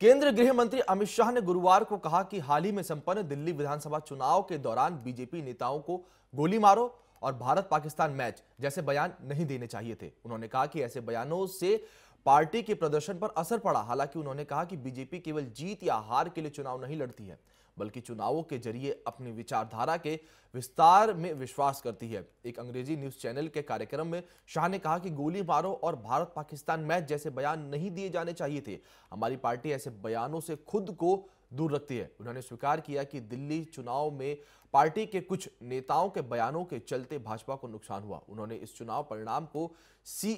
केंद्रीय गृह मंत्री अमित शाह ने गुरुवार को कहा कि हाल ही में संपन्न दिल्ली विधानसभा चुनाव के दौरान बीजेपी नेताओं को गोली मारो और भारत पाकिस्तान मैच जैसे बयान नहीं देने चाहिए थे उन्होंने कहा कि ऐसे बयानों से पार्टी के प्रदर्शन पर असर पड़ा हालांकि उन्होंने कहा कि बीजेपी केवल जीत या हार के लिए चुनाव नहीं लड़ती है बल्कि चुनावों के जरिए अपनी विचारधारा के विस्तार में विश्वास करती है एक अंग्रेजी न्यूज चैनल के कार्यक्रम में शाह ने कहा कि गोली मारो और भारत पाकिस्तान मैच जैसे बयान नहीं दिए जाने चाहिए थे हमारी पार्टी ऐसे बयानों से खुद को दूर रखती है उन्होंने स्वीकार किया कि दिल्ली चुनाव में पार्टी के कुछ नेताओं के बयानों के चलते भाजपा को नुकसान हुआ उन्होंने इस चुनाव परिणाम को सी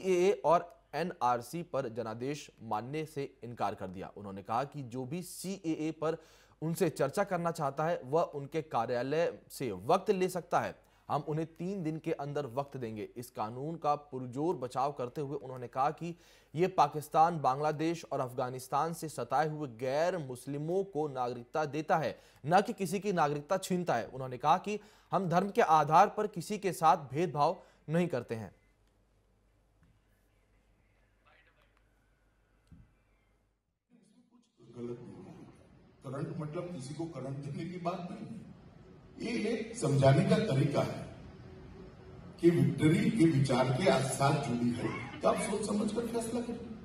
और एनआरसी पर जनादेश मानने से इनकार कर दिया उन्होंने कहा कि जो भी सीएए पर उनसे चर्चा करना चाहता है वह उनके कार्यालय से वक्त ले सकता है हम उन्हें तीन दिन के अंदर वक्त देंगे इस कानून का पुरजोर बचाव करते हुए उन्होंने कहा कि ये पाकिस्तान बांग्लादेश और अफगानिस्तान से सताए हुए गैर मुस्लिमों को नागरिकता देता है न कि किसी की नागरिकता छीनता है उन्होंने कहा कि हम धर्म के आधार पर किसी के साथ भेदभाव नहीं करते हैं करंट मतलब किसी को करंट देने की बात नहीं है ये एक समझाने का तरीका है कि विक्टरी के विचार के साथ जुड़ी है तो आप सोच समझ कर फैसला करें